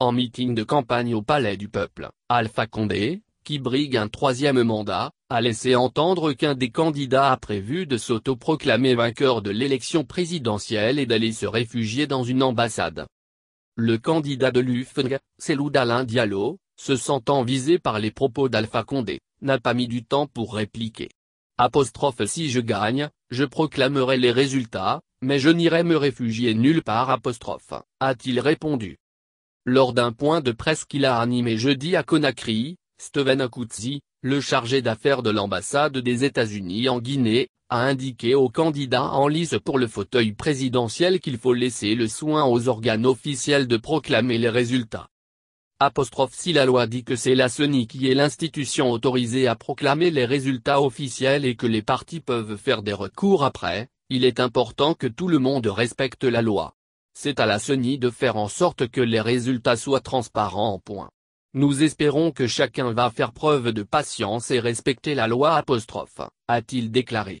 En meeting de campagne au Palais du Peuple, Alpha Condé, qui brigue un troisième mandat, a laissé entendre qu'un des candidats a prévu de s'autoproclamer vainqueur de l'élection présidentielle et d'aller se réfugier dans une ambassade. Le candidat de l'UFNG, Seloud Alain Diallo, se sentant visé par les propos d'Alpha Condé, n'a pas mis du temps pour répliquer. si je gagne, je proclamerai les résultats, mais je n'irai me réfugier nulle part a-t-il répondu. Lors d'un point de presse qu'il a animé jeudi à Conakry, Steven Akutsi, le chargé d'affaires de l'ambassade des États-Unis en Guinée, a indiqué aux candidats en lice pour le fauteuil présidentiel qu'il faut laisser le soin aux organes officiels de proclamer les résultats. si la loi dit que c'est la CENI qui est l'institution autorisée à proclamer les résultats officiels et que les partis peuvent faire des recours après, il est important que tout le monde respecte la loi c'est à la CENI de faire en sorte que les résultats soient transparents en point. Nous espérons que chacun va faire preuve de patience et respecter la loi a-t-il déclaré.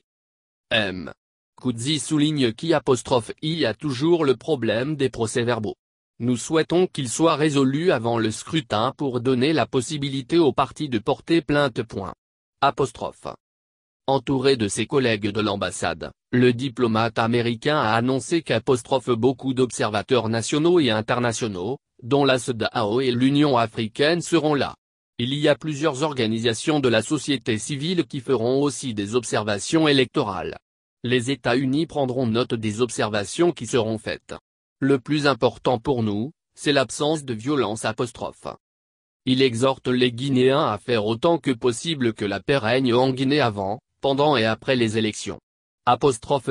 M. Koudzi souligne qu'I apostrophe a toujours le problème des procès-verbaux. Nous souhaitons qu'il soit résolu avant le scrutin pour donner la possibilité aux partis de porter plainte. Entouré de ses collègues de l'ambassade, le diplomate américain a annoncé qu'apostrophe beaucoup d'observateurs nationaux et internationaux, dont la et l'Union africaine seront là. Il y a plusieurs organisations de la société civile qui feront aussi des observations électorales. Les États-Unis prendront note des observations qui seront faites. Le plus important pour nous, c'est l'absence de violence apostrophe. Il exhorte les Guinéens à faire autant que possible que la paix règne en Guinée avant, pendant et après les élections.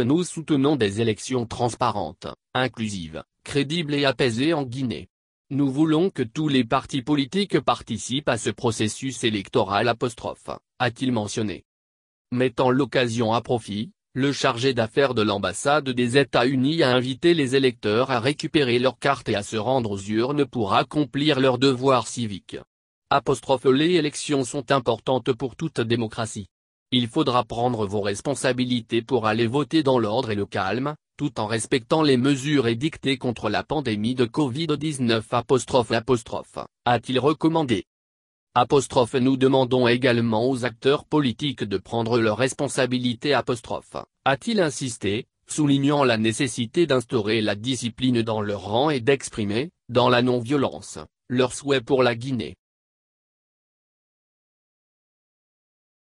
nous soutenons des élections transparentes, inclusives, crédibles et apaisées en Guinée. Nous voulons que tous les partis politiques participent à ce processus électoral a-t-il mentionné. Mettant l'occasion à profit, le chargé d'affaires de l'ambassade des États-Unis a invité les électeurs à récupérer leurs cartes et à se rendre aux urnes pour accomplir leurs devoirs civiques. les élections sont importantes pour toute démocratie. Il faudra prendre vos responsabilités pour aller voter dans l'ordre et le calme, tout en respectant les mesures édictées contre la pandémie de Covid-19 apostrophe apostrophe, a-t-il recommandé. Apostrophe nous demandons également aux acteurs politiques de prendre leurs responsabilités a-t-il insisté, soulignant la nécessité d'instaurer la discipline dans leur rang et d'exprimer, dans la non-violence, leur souhait pour la Guinée.